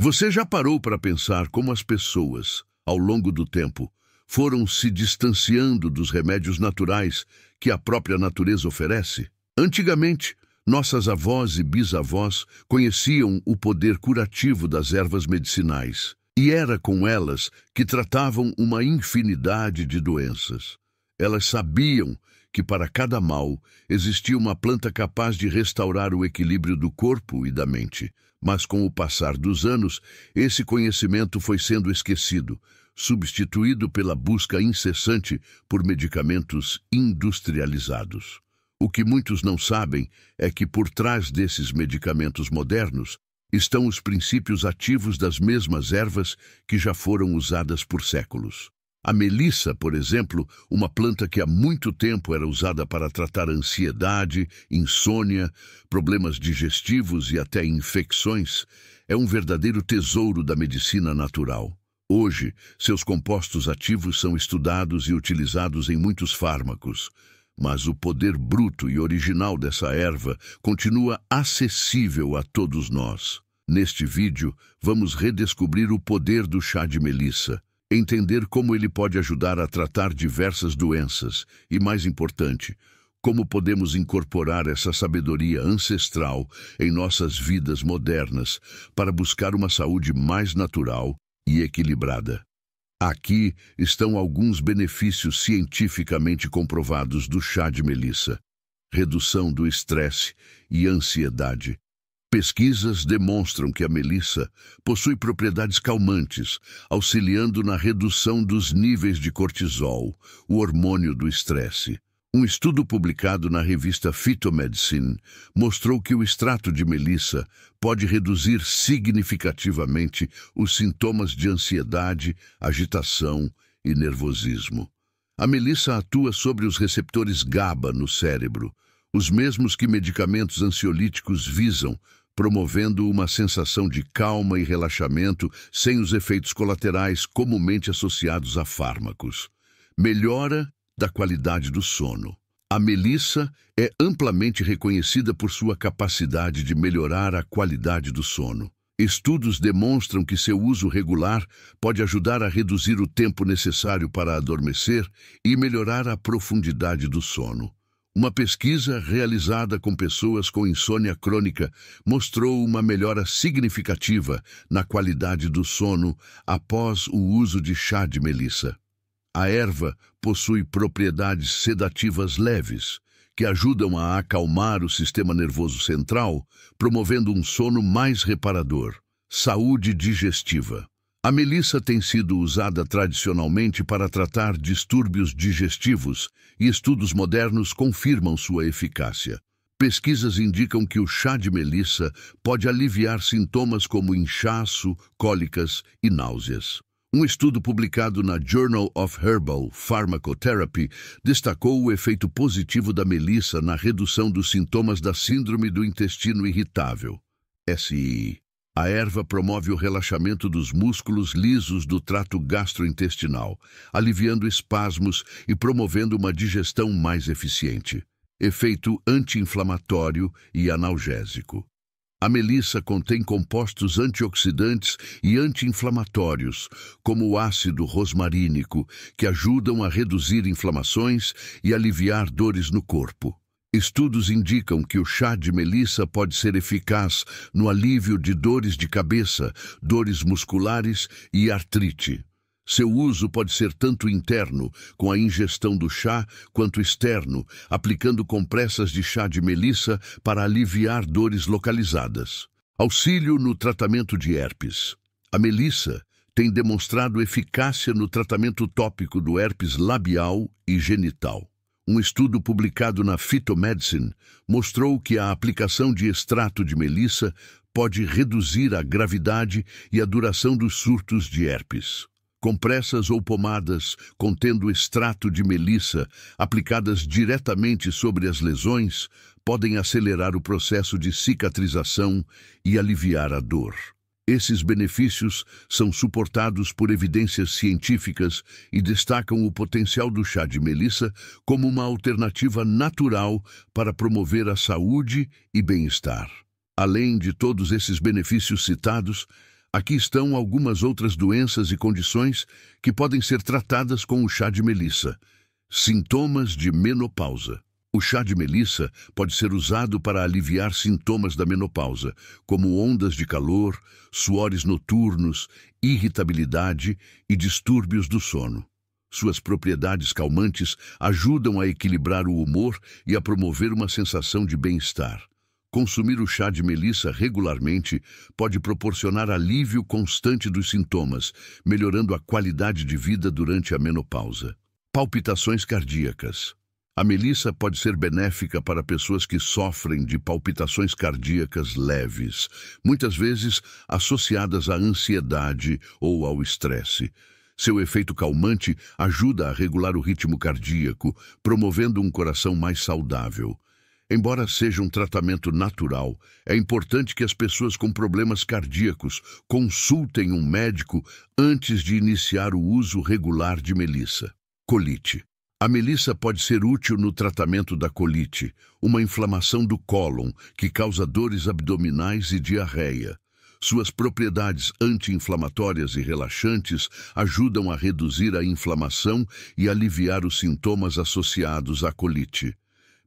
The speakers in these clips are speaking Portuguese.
Você já parou para pensar como as pessoas, ao longo do tempo, foram se distanciando dos remédios naturais que a própria natureza oferece? Antigamente, nossas avós e bisavós conheciam o poder curativo das ervas medicinais, e era com elas que tratavam uma infinidade de doenças. Elas sabiam que para cada mal existia uma planta capaz de restaurar o equilíbrio do corpo e da mente. Mas com o passar dos anos, esse conhecimento foi sendo esquecido, substituído pela busca incessante por medicamentos industrializados. O que muitos não sabem é que por trás desses medicamentos modernos estão os princípios ativos das mesmas ervas que já foram usadas por séculos. A melissa, por exemplo, uma planta que há muito tempo era usada para tratar ansiedade, insônia, problemas digestivos e até infecções, é um verdadeiro tesouro da medicina natural. Hoje, seus compostos ativos são estudados e utilizados em muitos fármacos, mas o poder bruto e original dessa erva continua acessível a todos nós. Neste vídeo, vamos redescobrir o poder do chá de melissa, Entender como ele pode ajudar a tratar diversas doenças e, mais importante, como podemos incorporar essa sabedoria ancestral em nossas vidas modernas para buscar uma saúde mais natural e equilibrada. Aqui estão alguns benefícios cientificamente comprovados do chá de melissa. Redução do estresse e ansiedade, Pesquisas demonstram que a melissa possui propriedades calmantes, auxiliando na redução dos níveis de cortisol, o hormônio do estresse. Um estudo publicado na revista Phytomedicine mostrou que o extrato de melissa pode reduzir significativamente os sintomas de ansiedade, agitação e nervosismo. A melissa atua sobre os receptores GABA no cérebro, os mesmos que medicamentos ansiolíticos visam promovendo uma sensação de calma e relaxamento sem os efeitos colaterais comumente associados a fármacos. Melhora da qualidade do sono. A melissa é amplamente reconhecida por sua capacidade de melhorar a qualidade do sono. Estudos demonstram que seu uso regular pode ajudar a reduzir o tempo necessário para adormecer e melhorar a profundidade do sono. Uma pesquisa realizada com pessoas com insônia crônica mostrou uma melhora significativa na qualidade do sono após o uso de chá de melissa. A erva possui propriedades sedativas leves, que ajudam a acalmar o sistema nervoso central, promovendo um sono mais reparador, saúde digestiva. A melissa tem sido usada tradicionalmente para tratar distúrbios digestivos e estudos modernos confirmam sua eficácia. Pesquisas indicam que o chá de melissa pode aliviar sintomas como inchaço, cólicas e náuseas. Um estudo publicado na Journal of Herbal Pharmacotherapy destacou o efeito positivo da melissa na redução dos sintomas da Síndrome do Intestino Irritável, SII. A erva promove o relaxamento dos músculos lisos do trato gastrointestinal, aliviando espasmos e promovendo uma digestão mais eficiente. Efeito anti-inflamatório e analgésico. A melissa contém compostos antioxidantes e anti-inflamatórios, como o ácido rosmarínico, que ajudam a reduzir inflamações e aliviar dores no corpo. Estudos indicam que o chá de melissa pode ser eficaz no alívio de dores de cabeça, dores musculares e artrite. Seu uso pode ser tanto interno, com a ingestão do chá, quanto externo, aplicando compressas de chá de melissa para aliviar dores localizadas. Auxílio no tratamento de herpes. A melissa tem demonstrado eficácia no tratamento tópico do herpes labial e genital. Um estudo publicado na Phytomedicine mostrou que a aplicação de extrato de melissa pode reduzir a gravidade e a duração dos surtos de herpes. Compressas ou pomadas contendo extrato de melissa aplicadas diretamente sobre as lesões podem acelerar o processo de cicatrização e aliviar a dor. Esses benefícios são suportados por evidências científicas e destacam o potencial do chá de melissa como uma alternativa natural para promover a saúde e bem-estar. Além de todos esses benefícios citados, aqui estão algumas outras doenças e condições que podem ser tratadas com o chá de melissa. Sintomas de menopausa. O chá de melissa pode ser usado para aliviar sintomas da menopausa, como ondas de calor, suores noturnos, irritabilidade e distúrbios do sono. Suas propriedades calmantes ajudam a equilibrar o humor e a promover uma sensação de bem-estar. Consumir o chá de melissa regularmente pode proporcionar alívio constante dos sintomas, melhorando a qualidade de vida durante a menopausa. Palpitações cardíacas. A melissa pode ser benéfica para pessoas que sofrem de palpitações cardíacas leves, muitas vezes associadas à ansiedade ou ao estresse. Seu efeito calmante ajuda a regular o ritmo cardíaco, promovendo um coração mais saudável. Embora seja um tratamento natural, é importante que as pessoas com problemas cardíacos consultem um médico antes de iniciar o uso regular de melissa. Colite. A melissa pode ser útil no tratamento da colite, uma inflamação do cólon que causa dores abdominais e diarreia. Suas propriedades anti-inflamatórias e relaxantes ajudam a reduzir a inflamação e aliviar os sintomas associados à colite.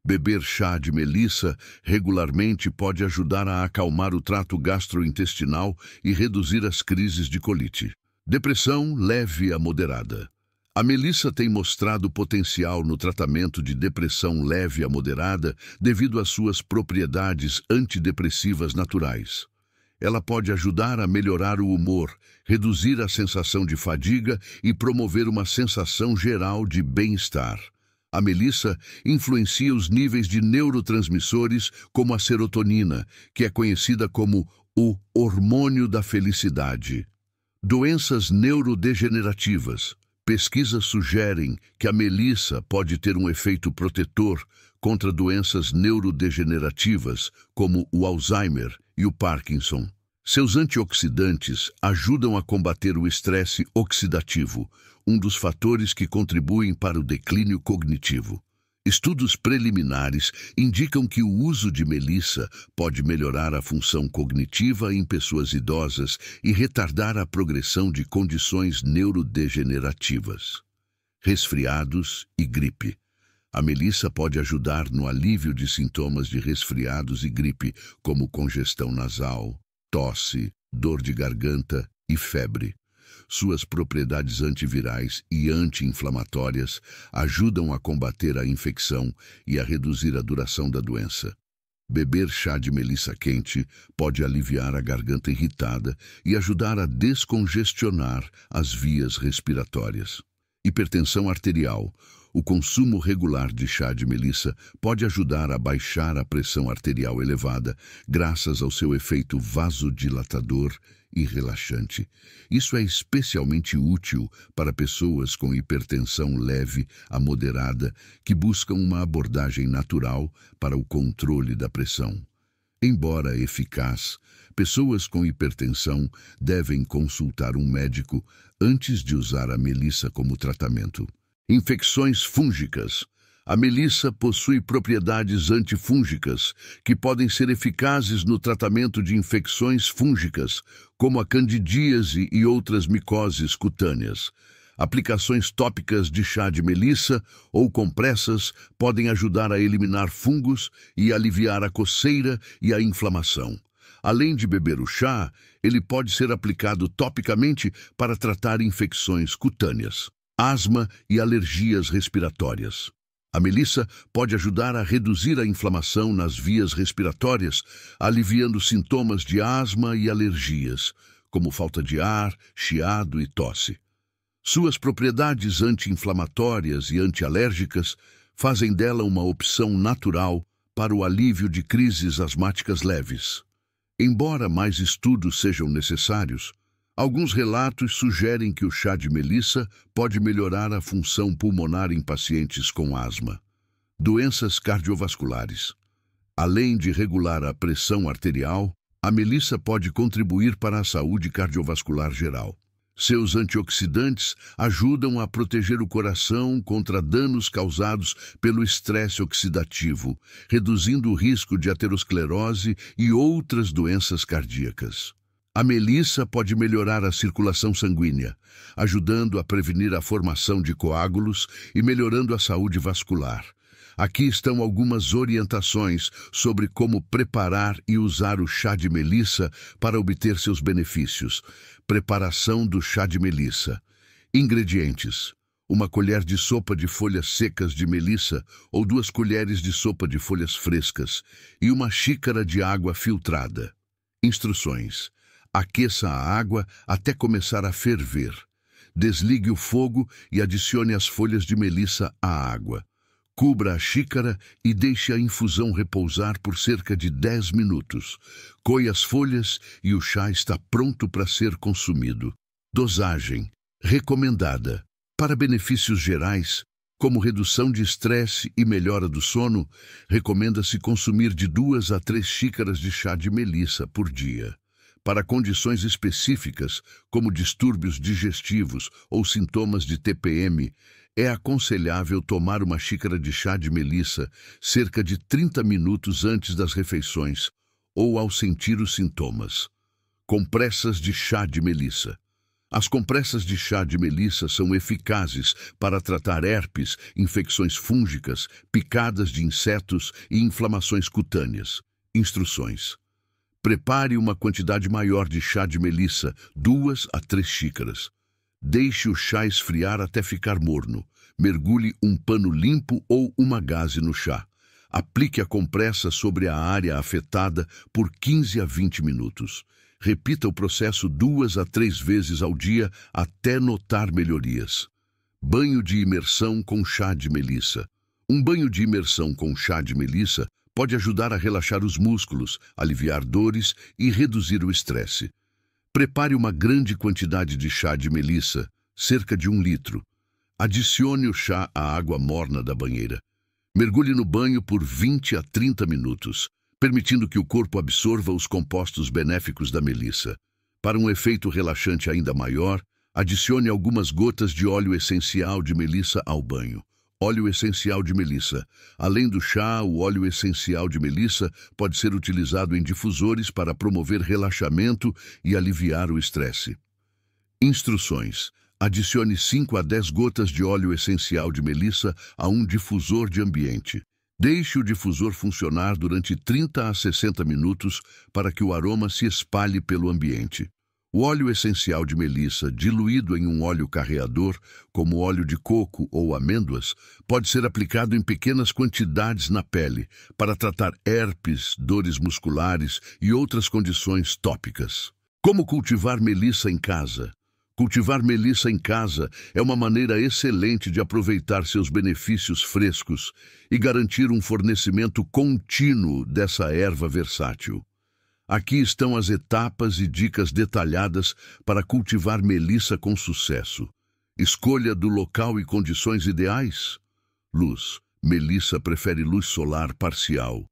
Beber chá de melissa regularmente pode ajudar a acalmar o trato gastrointestinal e reduzir as crises de colite. Depressão leve a moderada. A Melissa tem mostrado potencial no tratamento de depressão leve a moderada devido às suas propriedades antidepressivas naturais. Ela pode ajudar a melhorar o humor, reduzir a sensação de fadiga e promover uma sensação geral de bem-estar. A melissa influencia os níveis de neurotransmissores como a serotonina, que é conhecida como o hormônio da felicidade. Doenças neurodegenerativas, Pesquisas sugerem que a melissa pode ter um efeito protetor contra doenças neurodegenerativas como o Alzheimer e o Parkinson. Seus antioxidantes ajudam a combater o estresse oxidativo, um dos fatores que contribuem para o declínio cognitivo. Estudos preliminares indicam que o uso de melissa pode melhorar a função cognitiva em pessoas idosas e retardar a progressão de condições neurodegenerativas, resfriados e gripe. A melissa pode ajudar no alívio de sintomas de resfriados e gripe, como congestão nasal, tosse, dor de garganta e febre. Suas propriedades antivirais e anti-inflamatórias ajudam a combater a infecção e a reduzir a duração da doença. Beber chá de melissa quente pode aliviar a garganta irritada e ajudar a descongestionar as vias respiratórias. Hipertensão arterial. O consumo regular de chá de melissa pode ajudar a baixar a pressão arterial elevada, graças ao seu efeito vasodilatador e relaxante. Isso é especialmente útil para pessoas com hipertensão leve a moderada que buscam uma abordagem natural para o controle da pressão. Embora eficaz, pessoas com hipertensão devem consultar um médico antes de usar a melissa como tratamento infecções fúngicas. A melissa possui propriedades antifúngicas que podem ser eficazes no tratamento de infecções fúngicas, como a candidíase e outras micoses cutâneas. Aplicações tópicas de chá de melissa ou compressas podem ajudar a eliminar fungos e aliviar a coceira e a inflamação. Além de beber o chá, ele pode ser aplicado topicamente para tratar infecções cutâneas asma e alergias respiratórias. A melissa pode ajudar a reduzir a inflamação nas vias respiratórias, aliviando sintomas de asma e alergias, como falta de ar, chiado e tosse. Suas propriedades anti-inflamatórias e antialérgicas fazem dela uma opção natural para o alívio de crises asmáticas leves. Embora mais estudos sejam necessários, Alguns relatos sugerem que o chá de melissa pode melhorar a função pulmonar em pacientes com asma, doenças cardiovasculares. Além de regular a pressão arterial, a melissa pode contribuir para a saúde cardiovascular geral. Seus antioxidantes ajudam a proteger o coração contra danos causados pelo estresse oxidativo, reduzindo o risco de aterosclerose e outras doenças cardíacas. A melissa pode melhorar a circulação sanguínea, ajudando a prevenir a formação de coágulos e melhorando a saúde vascular. Aqui estão algumas orientações sobre como preparar e usar o chá de melissa para obter seus benefícios. Preparação do chá de melissa. Ingredientes. Uma colher de sopa de folhas secas de melissa ou duas colheres de sopa de folhas frescas e uma xícara de água filtrada. Instruções. Aqueça a água até começar a ferver. Desligue o fogo e adicione as folhas de melissa à água. Cubra a xícara e deixe a infusão repousar por cerca de 10 minutos. Coe as folhas e o chá está pronto para ser consumido. Dosagem recomendada para benefícios gerais, como redução de estresse e melhora do sono, recomenda-se consumir de duas a três xícaras de chá de melissa por dia para condições específicas, como distúrbios digestivos ou sintomas de TPM, é aconselhável tomar uma xícara de chá de melissa cerca de 30 minutos antes das refeições ou ao sentir os sintomas. Compressas de chá de melissa. As compressas de chá de melissa são eficazes para tratar herpes, infecções fúngicas, picadas de insetos e inflamações cutâneas. Instruções. Prepare uma quantidade maior de chá de melissa, duas a três xícaras. Deixe o chá esfriar até ficar morno. Mergulhe um pano limpo ou uma gaze no chá. Aplique a compressa sobre a área afetada por 15 a 20 minutos. Repita o processo duas a três vezes ao dia até notar melhorias. Banho de imersão com chá de melissa. Um banho de imersão com chá de melissa pode ajudar a relaxar os músculos, aliviar dores e reduzir o estresse. Prepare uma grande quantidade de chá de melissa, cerca de um litro. Adicione o chá à água morna da banheira. Mergulhe no banho por 20 a 30 minutos, permitindo que o corpo absorva os compostos benéficos da melissa. Para um efeito relaxante ainda maior, adicione algumas gotas de óleo essencial de melissa ao banho. Óleo essencial de melissa. Além do chá, o óleo essencial de melissa pode ser utilizado em difusores para promover relaxamento e aliviar o estresse. Instruções. Adicione 5 a 10 gotas de óleo essencial de melissa a um difusor de ambiente. Deixe o difusor funcionar durante 30 a 60 minutos para que o aroma se espalhe pelo ambiente. O óleo essencial de melissa, diluído em um óleo carreador, como óleo de coco ou amêndoas, pode ser aplicado em pequenas quantidades na pele para tratar herpes, dores musculares e outras condições tópicas. Como cultivar melissa em casa? Cultivar melissa em casa é uma maneira excelente de aproveitar seus benefícios frescos e garantir um fornecimento contínuo dessa erva versátil. Aqui estão as etapas e dicas detalhadas para cultivar melissa com sucesso. Escolha do local e condições ideais. Luz. Melissa prefere luz solar parcial.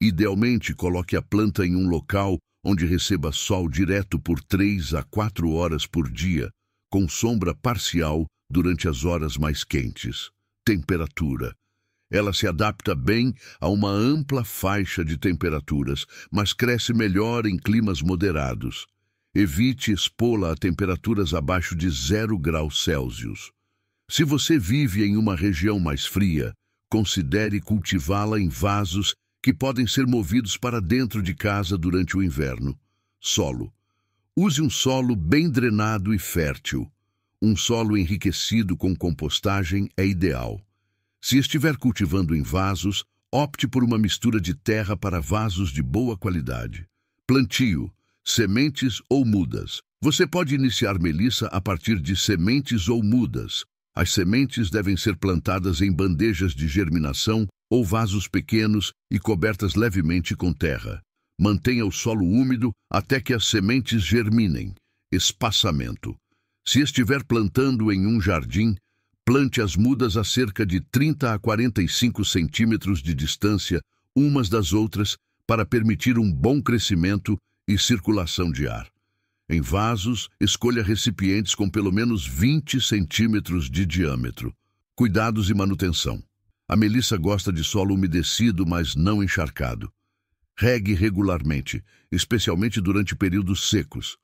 Idealmente, coloque a planta em um local onde receba sol direto por 3 a 4 horas por dia, com sombra parcial durante as horas mais quentes. Temperatura. Ela se adapta bem a uma ampla faixa de temperaturas, mas cresce melhor em climas moderados. Evite expô-la a temperaturas abaixo de zero graus Celsius. Se você vive em uma região mais fria, considere cultivá-la em vasos que podem ser movidos para dentro de casa durante o inverno. Solo. Use um solo bem drenado e fértil. Um solo enriquecido com compostagem é ideal. Se estiver cultivando em vasos, opte por uma mistura de terra para vasos de boa qualidade. Plantio, sementes ou mudas. Você pode iniciar melissa a partir de sementes ou mudas. As sementes devem ser plantadas em bandejas de germinação ou vasos pequenos e cobertas levemente com terra. Mantenha o solo úmido até que as sementes germinem. Espaçamento. Se estiver plantando em um jardim, Plante as mudas a cerca de 30 a 45 centímetros de distância umas das outras para permitir um bom crescimento e circulação de ar. Em vasos, escolha recipientes com pelo menos 20 centímetros de diâmetro. Cuidados e manutenção. A melissa gosta de solo umedecido, mas não encharcado. Regue regularmente, especialmente durante períodos secos.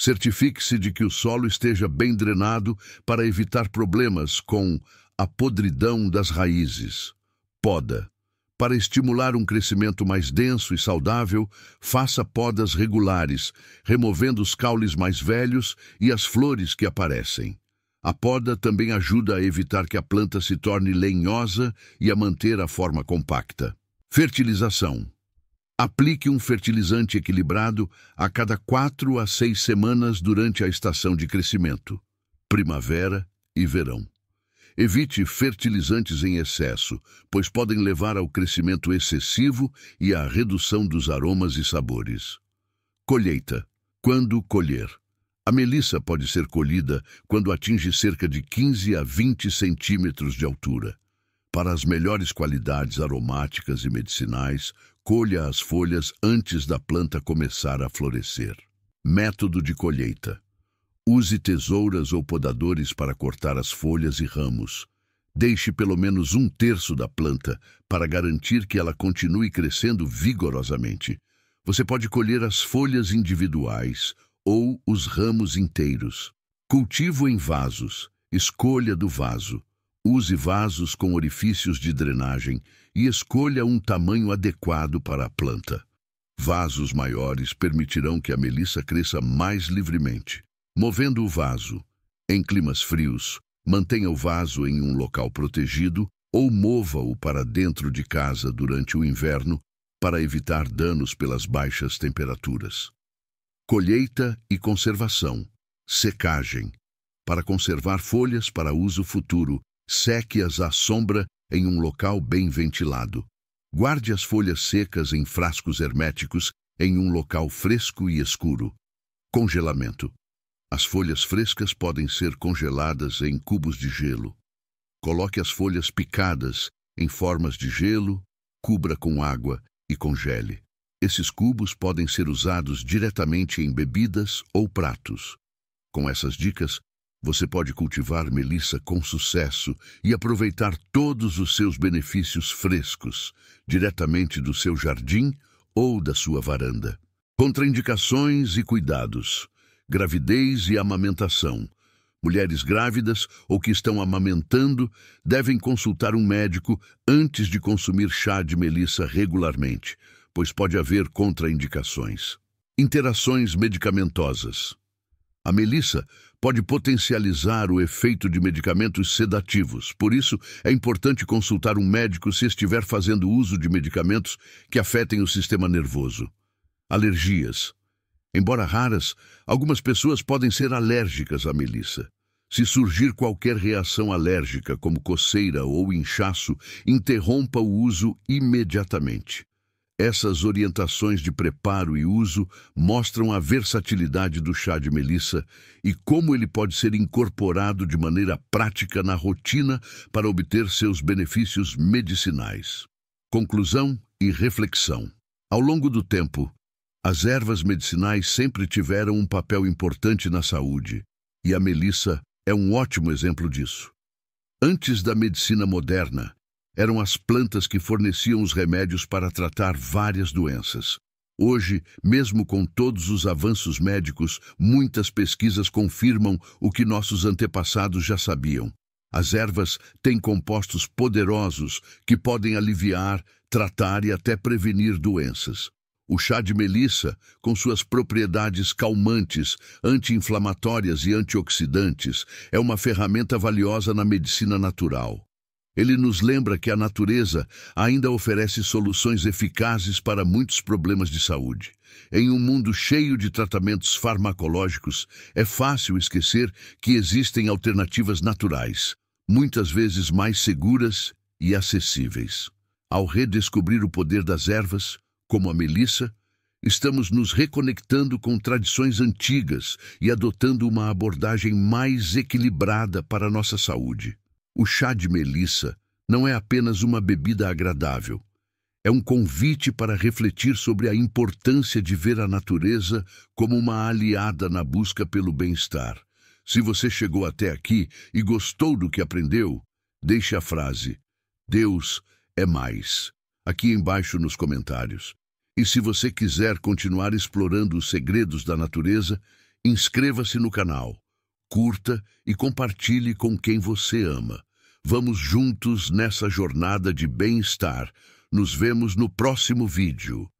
Certifique-se de que o solo esteja bem drenado para evitar problemas com a podridão das raízes. Poda. Para estimular um crescimento mais denso e saudável, faça podas regulares, removendo os caules mais velhos e as flores que aparecem. A poda também ajuda a evitar que a planta se torne lenhosa e a manter a forma compacta. Fertilização. Aplique um fertilizante equilibrado a cada quatro a seis semanas durante a estação de crescimento, primavera e verão. Evite fertilizantes em excesso, pois podem levar ao crescimento excessivo e à redução dos aromas e sabores. Colheita. Quando colher? A melissa pode ser colhida quando atinge cerca de 15 a 20 centímetros de altura. Para as melhores qualidades aromáticas e medicinais, Colha as folhas antes da planta começar a florescer. Método de colheita. Use tesouras ou podadores para cortar as folhas e ramos. Deixe pelo menos um terço da planta para garantir que ela continue crescendo vigorosamente. Você pode colher as folhas individuais ou os ramos inteiros. Cultivo em vasos. Escolha do vaso. Use vasos com orifícios de drenagem e escolha um tamanho adequado para a planta. Vasos maiores permitirão que a melissa cresça mais livremente. Movendo o vaso, em climas frios, mantenha o vaso em um local protegido ou mova-o para dentro de casa durante o inverno para evitar danos pelas baixas temperaturas. Colheita e conservação. Secagem. Para conservar folhas para uso futuro, seque-as à sombra em um local bem ventilado. Guarde as folhas secas em frascos herméticos em um local fresco e escuro. Congelamento. As folhas frescas podem ser congeladas em cubos de gelo. Coloque as folhas picadas em formas de gelo, cubra com água e congele. Esses cubos podem ser usados diretamente em bebidas ou pratos. Com essas dicas, você pode cultivar melissa com sucesso e aproveitar todos os seus benefícios frescos, diretamente do seu jardim ou da sua varanda. Contraindicações e cuidados. Gravidez e amamentação. Mulheres grávidas ou que estão amamentando devem consultar um médico antes de consumir chá de melissa regularmente, pois pode haver contraindicações. Interações medicamentosas. A melissa pode potencializar o efeito de medicamentos sedativos. Por isso, é importante consultar um médico se estiver fazendo uso de medicamentos que afetem o sistema nervoso. Alergias. Embora raras, algumas pessoas podem ser alérgicas à melissa. Se surgir qualquer reação alérgica, como coceira ou inchaço, interrompa o uso imediatamente. Essas orientações de preparo e uso mostram a versatilidade do chá de melissa e como ele pode ser incorporado de maneira prática na rotina para obter seus benefícios medicinais. Conclusão e reflexão. Ao longo do tempo, as ervas medicinais sempre tiveram um papel importante na saúde, e a melissa é um ótimo exemplo disso. Antes da medicina moderna, eram as plantas que forneciam os remédios para tratar várias doenças. Hoje, mesmo com todos os avanços médicos, muitas pesquisas confirmam o que nossos antepassados já sabiam. As ervas têm compostos poderosos que podem aliviar, tratar e até prevenir doenças. O chá de melissa, com suas propriedades calmantes, anti-inflamatórias e antioxidantes, é uma ferramenta valiosa na medicina natural. Ele nos lembra que a natureza ainda oferece soluções eficazes para muitos problemas de saúde. Em um mundo cheio de tratamentos farmacológicos, é fácil esquecer que existem alternativas naturais, muitas vezes mais seguras e acessíveis. Ao redescobrir o poder das ervas, como a melissa, estamos nos reconectando com tradições antigas e adotando uma abordagem mais equilibrada para a nossa saúde. O chá de melissa não é apenas uma bebida agradável. É um convite para refletir sobre a importância de ver a natureza como uma aliada na busca pelo bem-estar. Se você chegou até aqui e gostou do que aprendeu, deixe a frase Deus é mais aqui embaixo nos comentários. E se você quiser continuar explorando os segredos da natureza, inscreva-se no canal curta e compartilhe com quem você ama. Vamos juntos nessa jornada de bem-estar. Nos vemos no próximo vídeo.